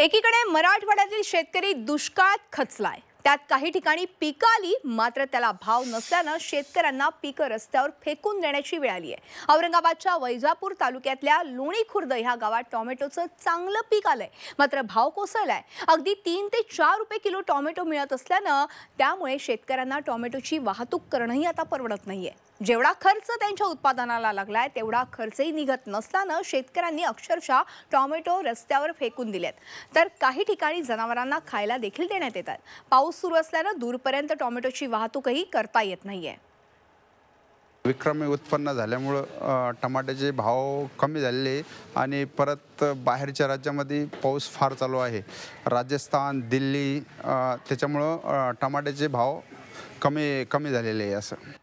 एकीकडे मराठवाड्यातील शेतकरी दुष्काळात खचलाय त्यात काही ठिकाणी पीक आली मात्र त्याला भाव नसल्यानं शेतकऱ्यांना पिकं रस्त्यावर फेकून देण्याची वेळ आली आहे औरंगाबादच्या वैजापूर तालुक्यातल्या लोणी खुर्द ह्या गावात टॉमॅटोचं चांगलं पीक आलंय मात्र भाव कोसळलाय अगदी तीन ते चार रुपये किलो टॉमॅटो मिळत असल्यानं त्यामुळे शेतकऱ्यांना टॉमॅटोची वाहतूक करणंही आता परवडत नाहीये जेवढा खर्च त्यांच्या उत्पादनाला लागलाय तेवढा खर्चही निघत नसल्यानं शेतकऱ्यांनी अक्षरशः टॉमॅटो रस्त्यावर फेकून दिलेत तर काही ठिकाणी जनावरांना खायला देखील देण्यात येतात पाऊस सुरू असल्यानं दूरपर्यंत टॉमॅटोची वाहतूकही करता येत नाहीये विक्रमी उत्पन्न झाल्यामुळं टमाट्याचे भाव कमी झालेले आणि परत बाहेरच्या राज्यामध्ये पाऊस फार चालू आहे राजस्थान दिल्ली त्याच्यामुळं टमाट्याचे भाव कमी कमी झालेले आहे असं